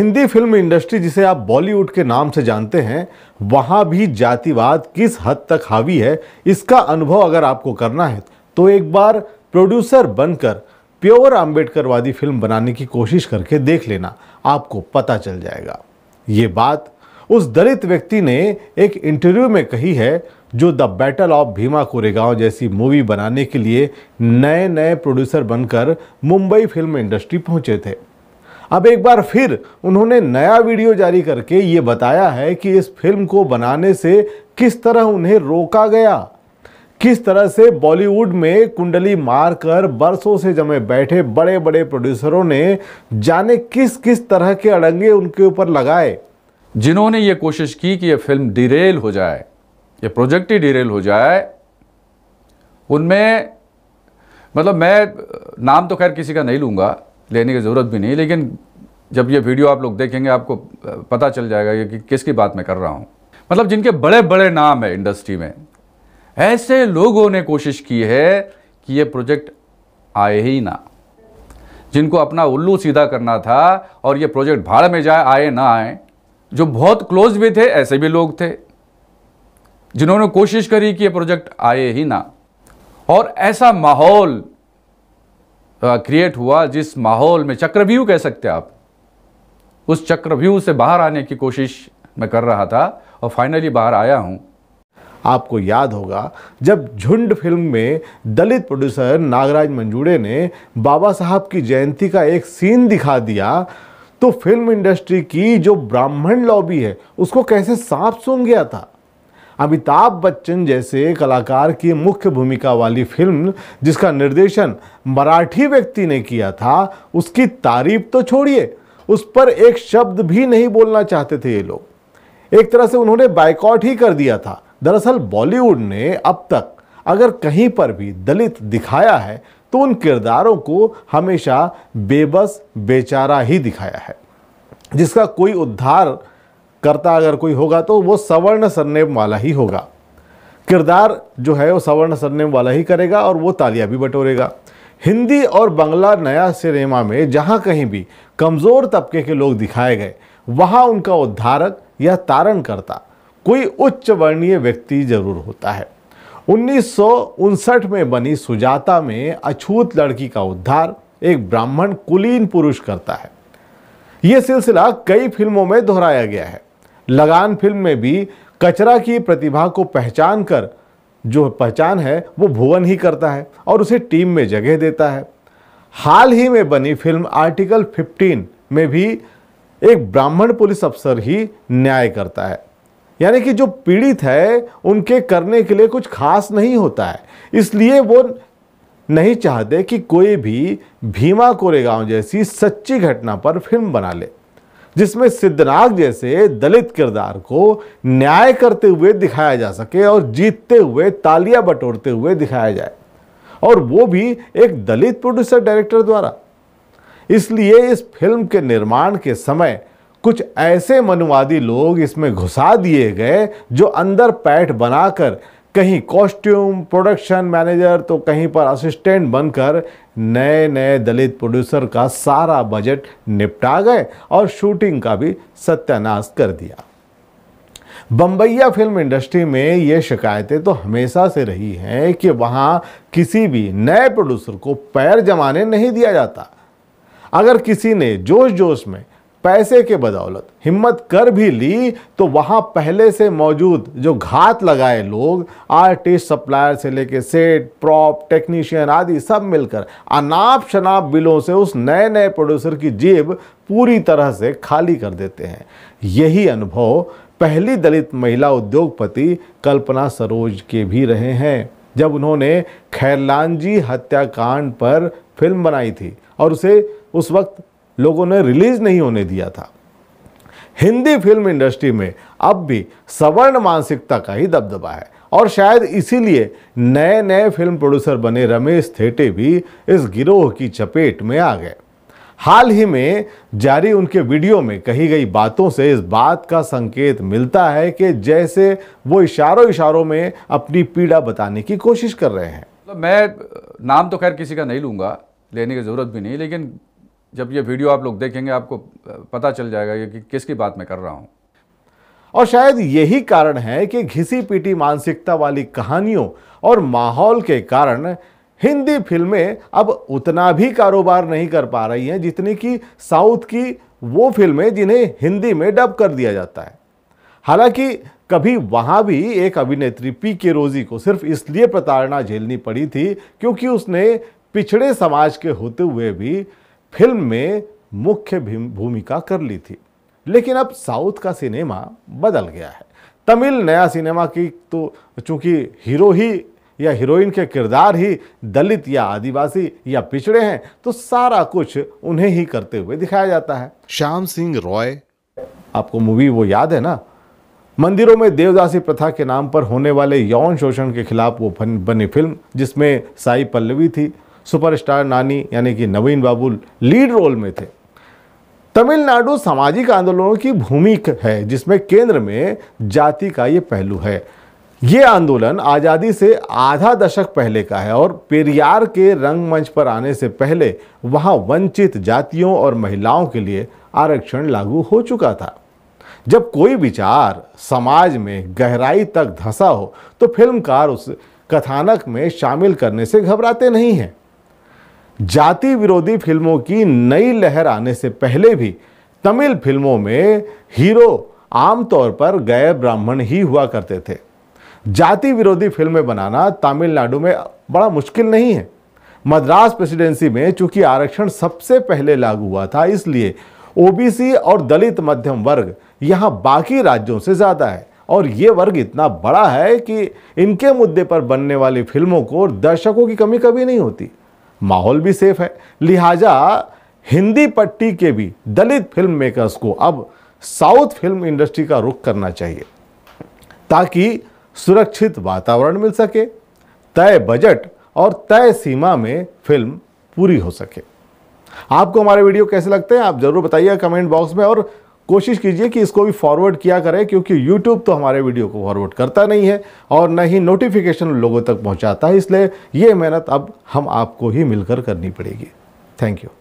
Hindi film industry जिसे आप बॉलीवुड के नाम से जानते हैं वहाँ भी जातिवाद किस हद तक हावी है इसका अनुभव अगर आपको करना है तो एक बार प्रोड्यूसर बनकर प्योर वादी फिल्म बनाने की कोशिश करके देख लेना आपको पता चल जाएगा ये बात उस दलित व्यक्ति ने एक इंटरव्यू में कही है जो the battle of Bhima Koregaon जैसी मूवी बनाने के लिए नए नए प्रोड्यूसर बनकर मुंबई फिल्म इंडस्ट्री पहुंचे थे अब एक बार फिर उन्होंने नया वीडियो जारी करके ये बताया है कि इस फिल्म को बनाने से किस तरह उन्हें रोका गया किस तरह से बॉलीवुड में कुंडली मारकर बरसों से जमे बैठे बड़े बड़े प्रोड्यूसरों ने जाने किस किस तरह के अड़ंगे उनके ऊपर लगाए जिन्होंने ये कोशिश की कि यह फिल्म डिरेल हो जाए ये प्रोजेक्ट ही डिरेल हो जाए उनमें मतलब मैं नाम तो खैर किसी का नहीं लूँगा लेने की ज़रूरत भी नहीं लेकिन जब ये वीडियो आप लोग देखेंगे आपको पता चल जाएगा कि किसकी बात मैं कर रहा हूँ मतलब जिनके बड़े बड़े नाम है इंडस्ट्री में ऐसे लोगों ने कोशिश की है कि ये प्रोजेक्ट आए ही ना जिनको अपना उल्लू सीधा करना था और ये प्रोजेक्ट भाड़ में जाए आए ना आए जो बहुत क्लोज भी थे ऐसे भी लोग थे जिन्होंने कोशिश करी कि ये प्रोजेक्ट आए ही ना और ऐसा माहौल क्रिएट हुआ जिस माहौल में चक्रव्यूह कह सकते आप उस चक्रव्यूह से बाहर आने की कोशिश मैं कर रहा था और फाइनली बाहर आया हूं आपको याद होगा जब झुंड फिल्म में दलित प्रोड्यूसर नागराज मंजूड़े ने बाबा साहब की जयंती का एक सीन दिखा दिया तो फिल्म इंडस्ट्री की जो ब्राह्मण लॉबी है उसको कैसे सांप सूंघ गया था अमिताभ बच्चन जैसे कलाकार की मुख्य भूमिका वाली फिल्म जिसका निर्देशन मराठी व्यक्ति ने किया था उसकी तारीफ तो छोड़िए उस पर एक शब्द भी नहीं बोलना चाहते थे ये लोग एक तरह से उन्होंने बाइकआउट ही कर दिया था दरअसल बॉलीवुड ने अब तक अगर कहीं पर भी दलित दिखाया है तो उन किरदारों को हमेशा बेबस बेचारा ही दिखाया है जिसका कोई उद्धार करता अगर कोई होगा तो वो सवर्ण सरनेम वाला ही होगा किरदार जो है वो सवर्ण सरनेम वाला ही करेगा और वो तालिया भी बटोरेगा हिंदी और बंगला नया सिनेमा में जहाँ कहीं भी कमज़ोर तबके के लोग दिखाए गए वहाँ उनका उद्धारक या तारण करता कोई उच्च वर्णीय व्यक्ति जरूर होता है उन्नीस में बनी सुजाता में अछूत लड़की का उद्धार एक ब्राह्मण कुलीन पुरुष करता है यह सिलसिला कई फिल्मों में दोहराया गया है लगान फिल्म में भी कचरा की प्रतिभा को पहचान कर जो पहचान है वो भुवन ही करता है और उसे टीम में जगह देता है हाल ही में बनी फिल्म आर्टिकल 15 में भी एक ब्राह्मण पुलिस अफसर ही न्याय करता है यानी कि जो पीड़ित है उनके करने के लिए कुछ खास नहीं होता है इसलिए वो नहीं चाहते कि कोई भी भीमा कोरेगांव जैसी सच्ची घटना पर फिल्म बना ले जिसमें सिद्धनाग जैसे दलित किरदार को न्याय करते हुए दिखाया जा सके और जीतते हुए तालियां बटोरते हुए दिखाया जाए और वो भी एक दलित प्रोड्यूसर डायरेक्टर द्वारा इसलिए इस फिल्म के निर्माण के समय कुछ ऐसे मनुवादी लोग इसमें घुसा दिए गए जो अंदर पैठ बनाकर कहीं कॉस्ट्यूम प्रोडक्शन मैनेजर तो कहीं पर असिस्टेंट बनकर नए नए दलित प्रोड्यूसर का सारा बजट निपटा गए और शूटिंग का भी सत्यानाश कर दिया बम्बैया फिल्म इंडस्ट्री में ये शिकायतें तो हमेशा से रही हैं कि वहाँ किसी भी नए प्रोड्यूसर को पैर जमाने नहीं दिया जाता अगर किसी ने जोश जोश में पैसे के बदौलत हिम्मत कर भी ली तो वहाँ पहले से मौजूद जो घात लगाए लोग आर्टिस्ट सप्लायर से लेके सेट प्रॉप टेक्नीशियन आदि सब मिलकर अनाप शनाप बिलों से उस नए नए प्रोड्यूसर की जेब पूरी तरह से खाली कर देते हैं यही अनुभव पहली दलित महिला उद्योगपति कल्पना सरोज के भी रहे हैं जब उन्होंने खैरलांजी हत्याकांड पर फिल्म बनाई थी और उसे उस वक्त लोगों ने रिलीज नहीं होने दिया था हिंदी फिल्म इंडस्ट्री में अब भी सवर्ण मानसिकता का ही दबदबा है और शायद इसीलिए नए नए फिल्म प्रोड्यूसर बने रमेश थेटे भी इस गिरोह की चपेट में आ गए हाल ही में जारी उनके वीडियो में कही गई बातों से इस बात का संकेत मिलता है कि जैसे वो इशारों इशारों में अपनी पीड़ा बताने की कोशिश कर रहे हैं मैं नाम तो खैर किसी का नहीं लूंगा लेने की ज़रूरत भी नहीं लेकिन जब ये वीडियो आप लोग देखेंगे आपको पता चल जाएगा कि किसकी बात मैं कर रहा हूं और शायद यही कारण है कि घिसी पीटी मानसिकता वाली कहानियों और माहौल के कारण हिंदी फिल्में अब उतना भी कारोबार नहीं कर पा रही हैं जितनी कि साउथ की वो फिल्में जिन्हें हिंदी में डब कर दिया जाता है हालांकि कभी वहाँ भी एक अभिनेत्री पी के रोजी को सिर्फ इसलिए प्रताड़ना झेलनी पड़ी थी क्योंकि उसने पिछड़े समाज के होते हुए भी फिल्म में मुख्य भूमिका कर ली थी लेकिन अब साउथ का सिनेमा बदल गया है तमिल नया सिनेमा की तो चूंकि हीरो ही या हीरोइन के किरदार ही दलित या आदिवासी या पिछड़े हैं तो सारा कुछ उन्हें ही करते हुए दिखाया जाता है श्याम सिंह रॉय आपको मूवी वो याद है ना मंदिरों में देवदासी प्रथा के नाम पर होने वाले यौन शोषण के खिलाफ वो बनी फिल्म जिसमें साई पल्लवी थी सुपरस्टार नानी यानी कि नवीन बाबू लीड रोल में थे तमिलनाडु सामाजिक आंदोलनों की भूमि है जिसमें केंद्र में जाति का ये पहलू है ये आंदोलन आज़ादी से आधा दशक पहले का है और पेरियार के रंगमंच पर आने से पहले वहाँ वंचित जातियों और महिलाओं के लिए आरक्षण लागू हो चुका था जब कोई विचार समाज में गहराई तक धंसा हो तो फिल्मकार उस कथानक में शामिल करने से घबराते नहीं हैं जाति विरोधी फिल्मों की नई लहर आने से पहले भी तमिल फिल्मों में हीरो आमतौर पर गैर ब्राह्मण ही हुआ करते थे जाति विरोधी फिल्में बनाना तमिलनाडु में बड़ा मुश्किल नहीं है मद्रास प्रेसिडेंसी में चूंकि आरक्षण सबसे पहले लागू हुआ था इसलिए ओबीसी और दलित मध्यम वर्ग यहाँ बाकी राज्यों से ज़्यादा है और ये वर्ग इतना बड़ा है कि इनके मुद्दे पर बनने वाली फिल्मों को दर्शकों की कमी कभी नहीं होती माहौल भी सेफ है लिहाजा हिंदी पट्टी के भी दलित फिल्म मेकर्स को अब साउथ फिल्म इंडस्ट्री का रुख करना चाहिए ताकि सुरक्षित वातावरण मिल सके तय बजट और तय सीमा में फिल्म पूरी हो सके आपको हमारे वीडियो कैसे लगते हैं आप ज़रूर बताइए कमेंट बॉक्स में और कोशिश कीजिए कि इसको भी फॉरवर्ड किया करें क्योंकि यूट्यूब तो हमारे वीडियो को फॉरवर्ड करता नहीं है और न ही नोटिफिकेशन लोगों तक पहुँचाता है इसलिए ये मेहनत अब हम आपको ही मिलकर करनी पड़ेगी थैंक यू